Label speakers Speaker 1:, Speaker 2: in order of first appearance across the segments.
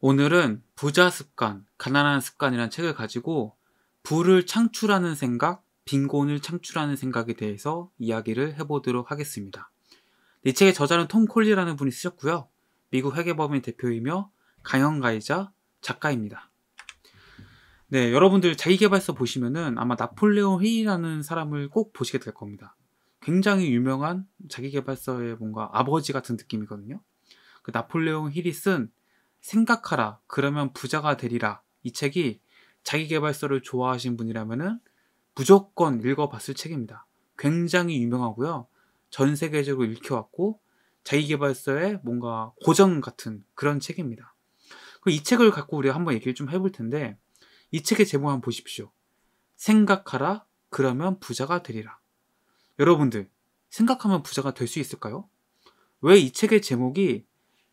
Speaker 1: 오늘은 부자 습관, 가난한 습관이라는 책을 가지고 부를 창출하는 생각, 빈곤을 창출하는 생각에 대해서 이야기를 해보도록 하겠습니다. 이 책의 저자는 톰 콜리라는 분이 쓰셨고요. 미국 회계법인 대표이며 강연가이자 작가입니다. 네, 여러분들 자기개발서 보시면은 아마 나폴레옹 헤이라는 사람을 꼭 보시게 될 겁니다. 굉장히 유명한 자기개발서의 뭔가 아버지 같은 느낌이거든요. 그 나폴레옹 힐이 쓴 생각하라. 그러면 부자가 되리라. 이 책이 자기개발서를 좋아하신 분이라면 무조건 읽어봤을 책입니다. 굉장히 유명하고요. 전 세계적으로 읽혀왔고 자기개발서의 뭔가 고정 같은 그런 책입니다. 이 책을 갖고 우리가 한번 얘기를 좀 해볼 텐데 이 책의 제목 한번 보십시오. 생각하라 그러면 부자가 되리라. 여러분들 생각하면 부자가 될 수 있을까요? 왜 이 책의 제목이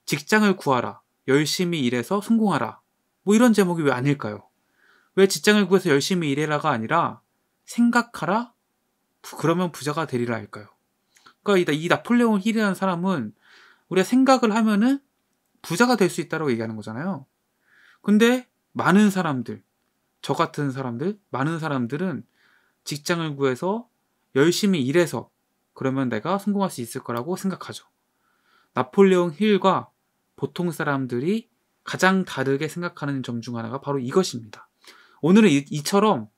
Speaker 1: 직장을 구하라 열심히 일해서 성공하라. 뭐 이런 제목이 왜 아닐까요? 왜 직장을 구해서 열심히 일해라가 아니라 생각하라? 그러면 부자가 되리라 할까요? 그러니까 이 나폴레옹 힐이라는 사람은 우리가 생각을 하면은 부자가 될 수 있다라고 얘기하는 거잖아요. 근데 많은 사람들, 저 같은 사람들, 많은 사람들은 직장을 구해서 열심히 일해서 그러면 내가 성공할 수 있을 거라고 생각하죠. 나폴레옹 힐과 보통 사람들이 가장 다르게 생각하는 점 중 하나가 바로 이것입니다. 오늘은 이, 처럼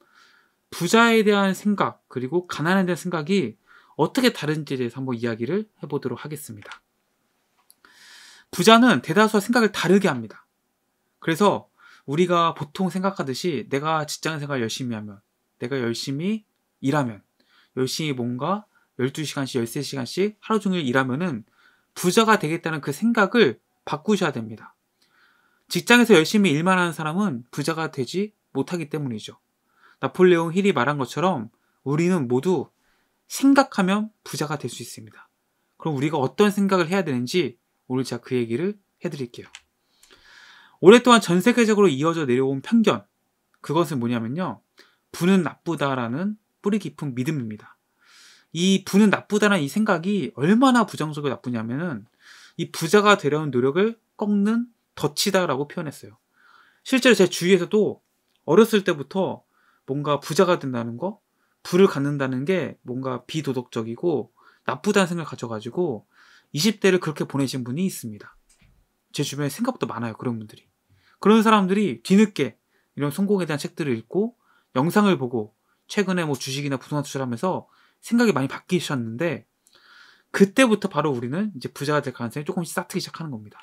Speaker 1: 부자에 대한 생각 그리고 가난에 대한 생각이 어떻게 다른지에 대해서 한번 이야기를 해보도록 하겠습니다. 부자는 대다수와 생각을 다르게 합니다. 그래서 우리가 보통 생각하듯이 내가 직장 생활 열심히 하면, 내가 열심히 일하면, 열심히 뭔가 12시간씩, 13시간씩 하루 종일 일하면은 부자가 되겠다는 그 생각을 바꾸셔야 됩니다. 직장에서 열심히 일만 하는 사람은 부자가 되지 못하기 때문이죠. 나폴레옹 힐이 말한 것처럼 우리는 모두 생각하면 부자가 될 수 있습니다. 그럼 우리가 어떤 생각을 해야 되는지 오늘 제가 그 얘기를 해드릴게요. 오랫동안 전 세계적으로 이어져 내려온 편견. 그것은 뭐냐면요. 부는 나쁘다라는 뿌리 깊은 믿음입니다. 이 부는 나쁘다는 라이 생각이 얼마나 부정적으로 나쁘냐면은 이 부자가 되려는 노력을 꺾는 덫이다라고 표현했어요. 실제로 제 주위에서도 어렸을 때부터 뭔가 부자가 된다는 거, 부를 갖는다는 게 뭔가 비도덕적이고 나쁘다는 생각을 가져가지고 20대를 그렇게 보내신 분이 있습니다. 제 주변에 생각보다 많아요, 그런 분들이. 그런 사람들이 뒤늦게 이런 성공에 대한 책들을 읽고 영상을 보고 최근에 뭐 주식이나 부동산 투자를 하면서 생각이 많이 바뀌셨는데 그때부터 바로 우리는 이제 부자가 될 가능성이 조금씩 싹트기 시작하는 겁니다.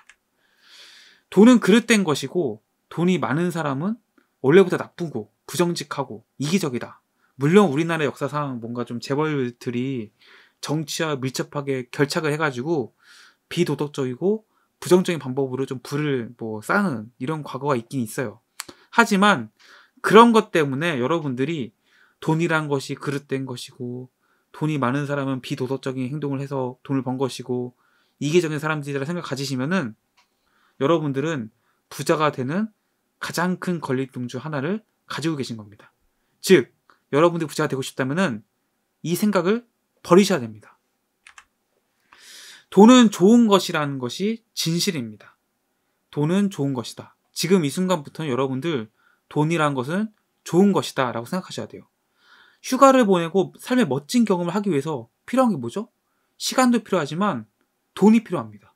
Speaker 1: 돈은 그릇된 것이고 돈이 많은 사람은 원래부터 나쁘고 부정직하고 이기적이다. 물론 우리나라 역사상 뭔가 좀 재벌들이 정치와 밀접하게 결착을 해가지고 비도덕적이고 부정적인 방법으로 좀 불을 뭐 쌓는 이런 과거가 있긴 있어요. 하지만 그런 것 때문에 여러분들이 돈이란 것이 그릇된 것이고 돈이 많은 사람은 비도덕적인 행동을 해서 돈을 번 것이고 이기적인 사람들이라 생각 가지시면은 여러분들은 부자가 되는 가장 큰 권리금 중 하나를 가지고 계신 겁니다. 즉 여러분들이 부자가 되고 싶다면은 이 생각을 버리셔야 됩니다. 돈은 좋은 것이라는 것이 진실입니다. 돈은 좋은 것이다. 지금 이 순간부터는 여러분들 돈이란 것은 좋은 것이다 라고 생각하셔야 돼요. 휴가를 보내고 삶의 멋진 경험을 하기 위해서 필요한 게 뭐죠? 시간도 필요하지만 돈이 필요합니다.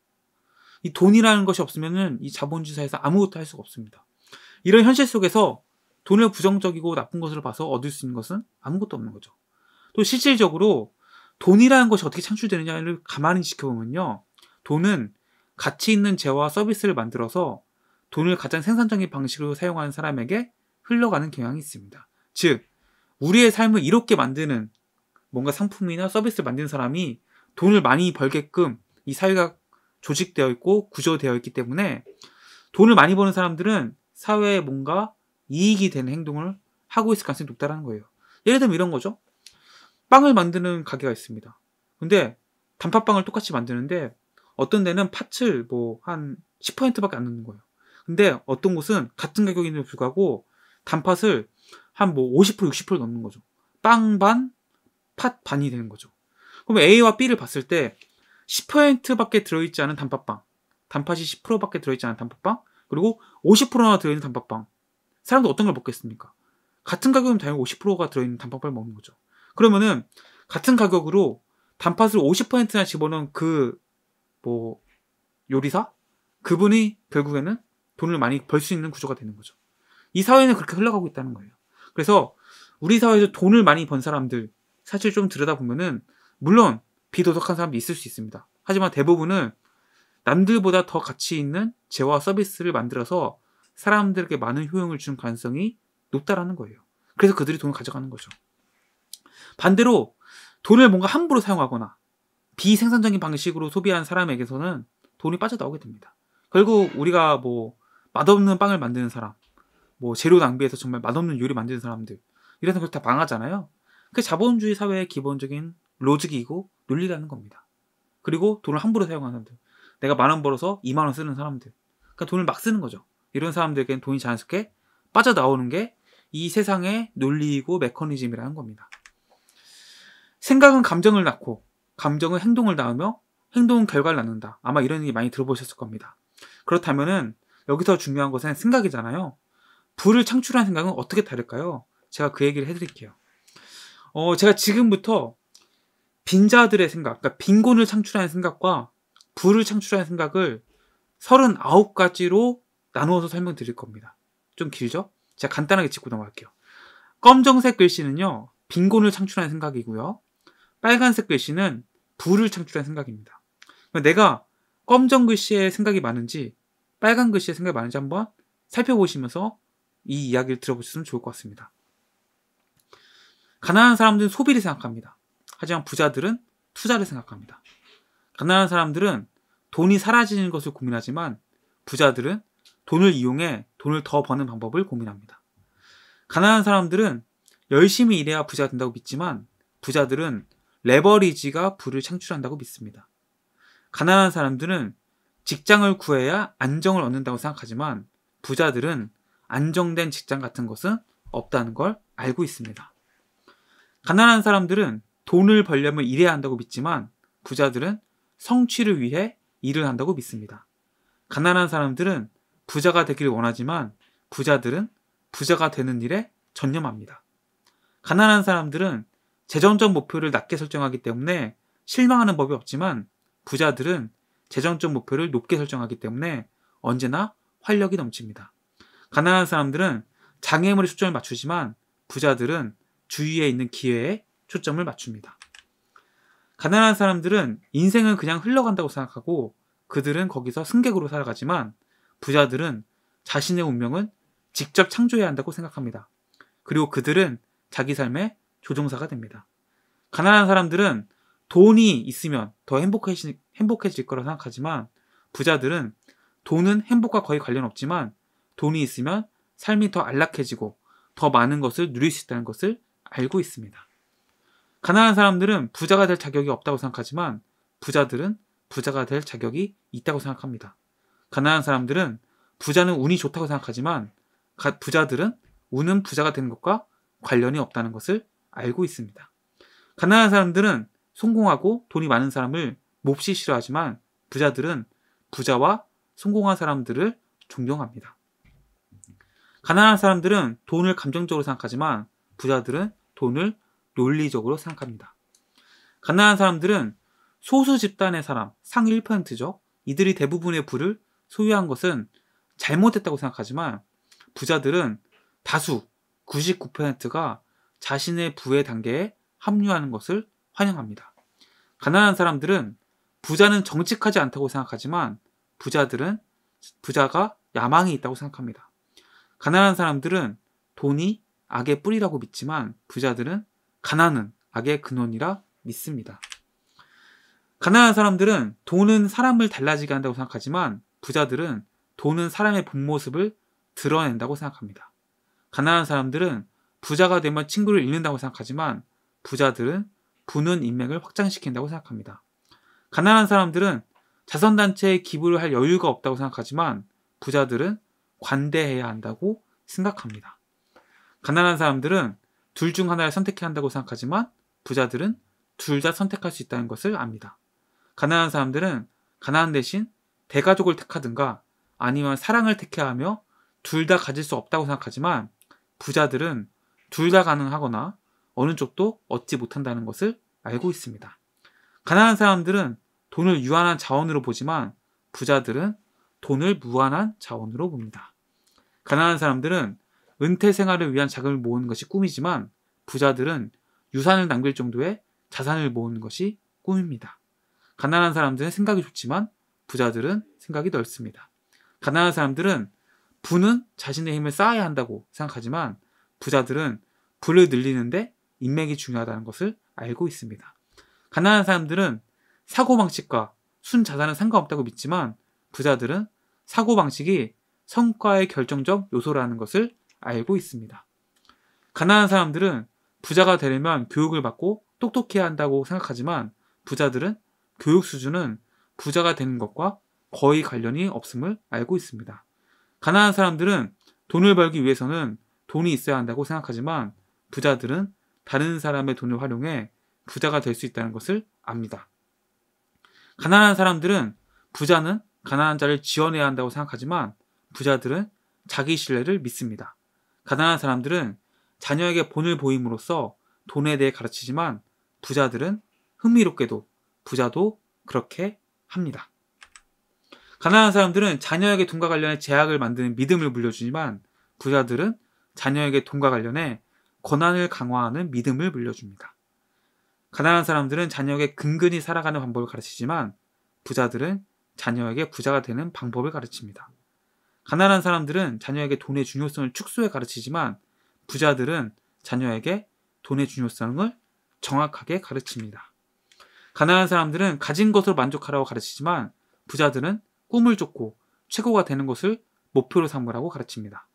Speaker 1: 이 돈이라는 것이 없으면이 자본주의 사회에서 아무것도 할 수가 없습니다. 이런 현실 속에서 돈을 부정적이고 나쁜 것으로 봐서 얻을 수 있는 것은 아무것도 없는 거죠. 또 실질적으로 돈이라는 것이 어떻게 창출되느냐를 가만히 지켜보면요. 돈은 가치 있는 재화와 서비스를 만들어서 돈을 가장 생산적인 방식으로 사용하는 사람에게 흘러가는 경향이 있습니다. 즉, 우리의 삶을 이롭게 만드는 뭔가 상품이나 서비스를 만드는 사람이 돈을 많이 벌게끔 이 사회가 조직되어 있고 구조되어 있기 때문에 돈을 많이 버는 사람들은 사회에 뭔가 이익이 되는 행동을 하고 있을 가능성이 높다는 라 거예요. 예를 들면 이런 거죠. 빵을 만드는 가게가 있습니다. 근데 단팥빵을 똑같이 만드는데 어떤 데는 팥을 뭐 한 10%밖에 안 넣는 거예요. 근데 어떤 곳은 같은 가격인데도 불구하고 단팥을 한뭐50% 60% 넘는 거죠. 빵 반, 팥 반이 되는 거죠. 그럼 A와 B를 봤을 때 10%밖에 들어있지 않은 단팥빵, 단팥이 10%밖에 들어있지 않은 단팥빵, 그리고 50%나 들어있는 단팥빵. 사람들 어떤 걸 먹겠습니까? 같은 가격이면 당연히 50%가 들어있는 단팥빵을 먹는 거죠. 그러면은 같은 가격으로 단팥을 50%나 집어넣은 그 뭐 요리사 그분이 결국에는 돈을 많이 벌 수 있는 구조가 되는 거죠. 이 사회는 그렇게 흘러가고 있다는 거예요. 그래서 우리 사회에서 돈을 많이 번 사람들 사실 좀 들여다보면은 물론 비도덕한 사람도 있을 수 있습니다. 하지만 대부분은 남들보다 더 가치 있는 재화 서비스를 만들어서 사람들에게 많은 효용을 준 가능성이 높다라는 거예요. 그래서 그들이 돈을 가져가는 거죠. 반대로 돈을 뭔가 함부로 사용하거나 비생산적인 방식으로 소비한 사람에게서는 돈이 빠져나오게 됩니다. 결국 우리가 뭐 맛없는 빵을 만드는 사람, 뭐 재료 낭비해서 정말 맛없는 요리 만드는 사람들 이런 것다 망하잖아요. 그 자본주의 사회의 기본적인 로직이고 논리라는 겁니다. 그리고 돈을 함부로 사용하는 사람들, 내가 만 원 벌어서 2만 원 쓰는 사람들, 그러니까 돈을 막 쓰는 거죠. 이런 사람들에게는 돈이 자연스럽게 빠져나오는 게 이 세상의 논리이고 메커니즘이라는 겁니다. 생각은 감정을 낳고 감정은 행동을 낳으며 행동은 결과를 낳는다. 아마 이런 얘기 많이 들어보셨을 겁니다. 그렇다면은 여기서 중요한 것은 생각이잖아요. 불을 창출하는 생각은 어떻게 다를까요? 제가 그 얘기를 해드릴게요. 어, 제가 지금부터 빈자들의 생각, 그러니까 빈곤을 창출하는 생각과 불을 창출하는 생각을 39가지로 나누어서 설명드릴 겁니다. 좀 길죠? 제가 간단하게 짚고 넘어갈게요. 검정색 글씨는요, 빈곤을 창출하는 생각이고요. 빨간색 글씨는 불을 창출하는 생각입니다. 그러니까 내가 검정 글씨의 생각이 많은지, 빨간 글씨의 생각이 많은지 한번 살펴보시면서 이 이야기를 들어보셨으면 좋을 것 같습니다. 가난한 사람들은 소비를 생각합니다. 하지만 부자들은 투자를 생각합니다. 가난한 사람들은 돈이 사라지는 것을 고민하지만 부자들은 돈을 이용해 돈을 더 버는 방법을 고민합니다. 가난한 사람들은 열심히 일해야 부자 가 된다고 믿지만 부자들은 레버리지가 부를 창출한다고 믿습니다. 가난한 사람들은 직장을 구해야 안정을 얻는다고 생각하지만 부자들은 안정된 직장 같은 것은 없다는 걸 알고 있습니다. 가난한 사람들은 돈을 벌려면 일해야 한다고 믿지만 부자들은 성취를 위해 일을 한다고 믿습니다. 가난한 사람들은 부자가 되길 원하지만 부자들은 부자가 되는 일에 전념합니다. 가난한 사람들은 재정적 목표를 낮게 설정하기 때문에 실망하는 법이 없지만 부자들은 재정적 목표를 높게 설정하기 때문에 언제나 활력이 넘칩니다. 가난한 사람들은 장애물에 초점을 맞추지만 부자들은 주위에 있는 기회에 초점을 맞춥니다. 가난한 사람들은 인생은 그냥 흘러간다고 생각하고 그들은 거기서 승객으로 살아가지만 부자들은 자신의 운명은 직접 창조해야 한다고 생각합니다. 그리고 그들은 자기 삶의 조종사가 됩니다. 가난한 사람들은 돈이 있으면 더 행복해지, 행복해질 거라 생각하지만 부자들은 돈은 행복과 거의 관련 없지만 돈이 있으면 삶이 더 안락해지고 더 많은 것을 누릴 수 있다는 것을 알고 있습니다. 가난한 사람들은 부자가 될 자격이 없다고 생각하지만 부자들은 부자가 될 자격이 있다고 생각합니다. 가난한 사람들은 부자는 운이 좋다고 생각하지만 부자들은 운은 부자가 되는 것과 관련이 없다는 것을 알고 있습니다. 가난한 사람들은 성공하고 돈이 많은 사람을 몹시 싫어하지만 부자들은 부자와 성공한 사람들을 존경합니다. 가난한 사람들은 돈을 감정적으로 생각하지만 부자들은 돈을 논리적으로 생각합니다. 가난한 사람들은 소수 집단의 사람, 상위 1%죠. 이들이 대부분의 부를 소유한 것은 잘못했다고 생각하지만 부자들은 다수 99%가 자신의 부의 단계에 합류하는 것을 환영합니다. 가난한 사람들은 부자는 정직하지 않다고 생각하지만 부자들은 부자가 야망이 있다고 생각합니다. 가난한 사람들은 돈이 악의 뿌리라고 믿지만 부자들은 가난은 악의 근원이라 믿습니다. 가난한 사람들은 돈은 사람을 달라지게 한다고 생각하지만 부자들은 돈은 사람의 본 모습을 드러낸다고 생각합니다. 가난한 사람들은 부자가 되면 친구를 잃는다고 생각하지만 부자들은 부는 인맥을 확장시킨다고 생각합니다. 가난한 사람들은 자선단체에 기부를 할 여유가 없다고 생각하지만 부자들은 관대해야 한다고 생각합니다. 가난한 사람들은 둘 중 하나를 선택해야 한다고 생각하지만 부자들은 둘 다 선택할 수 있다는 것을 압니다. 가난한 사람들은 가난 한 대신 대가족을 택하든가 아니면 사랑을 택해야 하며 둘 다 가질 수 없다고 생각하지만 부자들은 둘 다 가능하거나 어느 쪽도 얻지 못한다는 것을 알고 있습니다. 가난한 사람들은 돈을 유한한 자원으로 보지만 부자들은 돈을 무한한 자원으로 봅니다. 가난한 사람들은 은퇴 생활을 위한 자금을 모으는 것이 꿈이지만 부자들은 유산을 남길 정도의 자산을 모으는 것이 꿈입니다. 가난한 사람들은 생각이 좋지만 부자들은 생각이 넓습니다. 가난한 사람들은 부는 자신의 힘을 쌓아야 한다고 생각하지만 부자들은 부를 늘리는데 인맥이 중요하다는 것을 알고 있습니다. 가난한 사람들은 사고방식과 순자산은 상관없다고 믿지만 부자들은 사고방식이 성과의 결정적 요소라는 것을 알고 있습니다. 가난한 사람들은 부자가 되려면 교육을 받고 똑똑해야 한다고 생각하지만 부자들은 교육 수준은 부자가 되는 것과 거의 관련이 없음을 알고 있습니다. 가난한 사람들은 돈을 벌기 위해서는 돈이 있어야 한다고 생각하지만 부자들은 다른 사람의 돈을 활용해 부자가 될 수 있다는 것을 압니다. 가난한 사람들은 부자는 가난한 자를 지원해야 한다고 생각하지만 부자들은 자기 신뢰를 믿습니다. 가난한 사람들은 자녀에게 본을 보임으로써 돈에 대해 가르치지만 부자들은 흥미롭게도 부자도 그렇게 합니다. 가난한 사람들은 자녀에게 돈과 관련해 제약을 만드는 믿음을 물려주지만 부자들은 자녀에게 돈과 관련해 권한을 강화하는 믿음을 물려줍니다. 가난한 사람들은 자녀에게 근근히 살아가는 방법을 가르치지만 부자들은 자녀에게 부자가 되는 방법을 가르칩니다. 가난한 사람들은 자녀에게 돈의 중요성을 축소해 가르치지만 부자들은 자녀에게 돈의 중요성을 정확하게 가르칩니다. 가난한 사람들은 가진 것으로 만족하라고 가르치지만 부자들은 꿈을 쫓고 최고가 되는 것을 목표로 삼으라고 가르칩니다.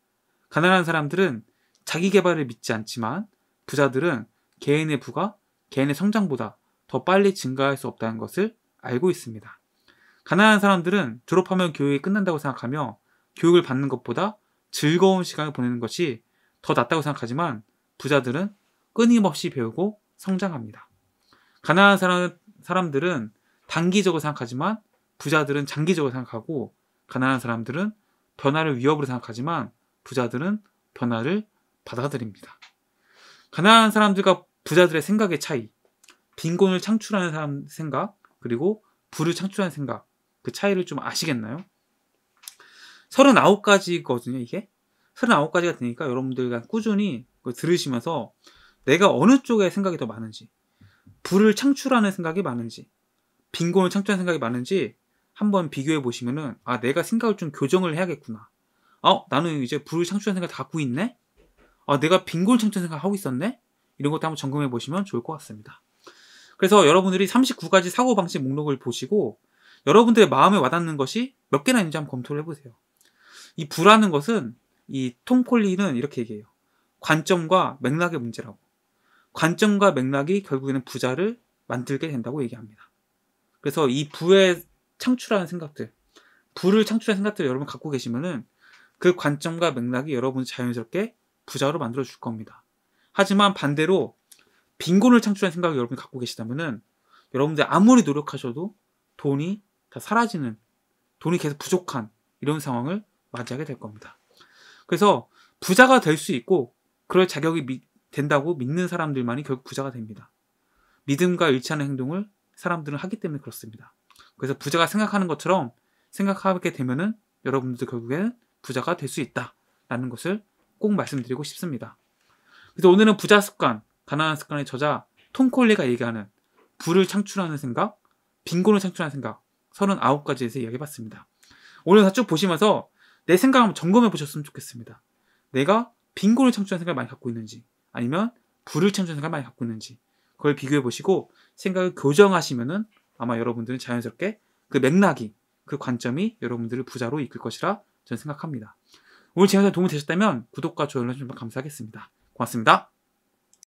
Speaker 1: 가난한 사람들은 자기 개발을 믿지 않지만 부자들은 개인의 부가 개인의 성장보다 더 빨리 증가할 수 없다는 것을 알고 있습니다. 가난한 사람들은 졸업하면 교육이 끝난다고 생각하며 교육을 받는 것보다 즐거운 시간을 보내는 것이 더 낫다고 생각하지만 부자들은 끊임없이 배우고 성장합니다. 가난한 사람, 사람들은 단기적으로 생각하지만 부자들은 장기적으로 생각하고 가난한 사람들은 변화를 위협으로 생각하지만 부자들은 변화를 받아들입니다. 가난한 사람들과 부자들의 생각의 차이, 빈곤을 창출하는 사람 생각, 그리고 부를 창출하는 생각, 그 차이를 좀 아시겠나요? 39가지거든요, 이게. 39가지가 되니까 여러분들과 꾸준히 들으시면서 내가 어느 쪽에 생각이 더 많은지, 불을 창출하는 생각이 많은지, 빈곤을 창출하는 생각이 많은지 한번 비교해 보시면은 아, 내가 생각을 좀 교정을 해야겠구나. 아, 나는 이제 불을 창출하는 생각 다 갖고 있네? 아, 내가 빈곤 을 창출 하는 생각 을 하고 있었네? 이런 것도 한번 점검해 보시면 좋을 것 같습니다. 그래서 여러분들이 39가지 사고방식 목록을 보시고 여러분들의 마음에 와닿는 것이 몇 개나 있는지 한번 검토를 해보세요. 이 부라는 것은 이통콜리는 이렇게 얘기해요. 관점과 맥락의 문제라고. 관점과 맥락이 결국에는 부자를 만들게 된다고 얘기합니다. 그래서 이 부의 창출하는 생각들, 부를 창출하는 생각들 여러분 갖고 계시면은 그 관점과 맥락이 여러분 자연스럽게 부자로 만들어 줄 겁니다. 하지만 반대로 빈곤을 창출하는 생각을 여러분이 갖고 계시다면은 여러분들 아무리 노력하셔도 돈이 다 사라지는 돈이 계속 부족한 이런 상황을 맞이하게 될 겁니다. 그래서 부자가 될 수 있고 그럴 자격이 미, 된다고 믿는 사람들만이 결국 부자가 됩니다. 믿음과 일치하는 행동을 사람들은 하기 때문에 그렇습니다. 그래서 부자가 생각하는 것처럼 생각하게 되면은 여러분들도 결국에는 부자가 될 수 있다라는 것을 꼭 말씀드리고 싶습니다. 그래서 오늘은 부자 습관, 가난한 습관의 저자 톰 콜리가 얘기하는 부를 창출하는 생각, 빈곤을 창출하는 생각 39가지에서 이야기해봤습니다. 오늘 다 쭉 보시면서 내 생각을 한번 점검해 보셨으면 좋겠습니다. 내가 빈곤을 창조한 생각을 많이 갖고 있는지 아니면 불을 창조한 생각을 많이 갖고 있는지 그걸 비교해 보시고 생각을 교정하시면은 아마 여러분들은 자연스럽게 그 맥락이 그 관점이 여러분들을 부자로 이끌 것이라 저는 생각합니다. 오늘 제 영상 도움이 되셨다면 구독과 좋아요 눌러주시면 감사하겠습니다. 고맙습니다.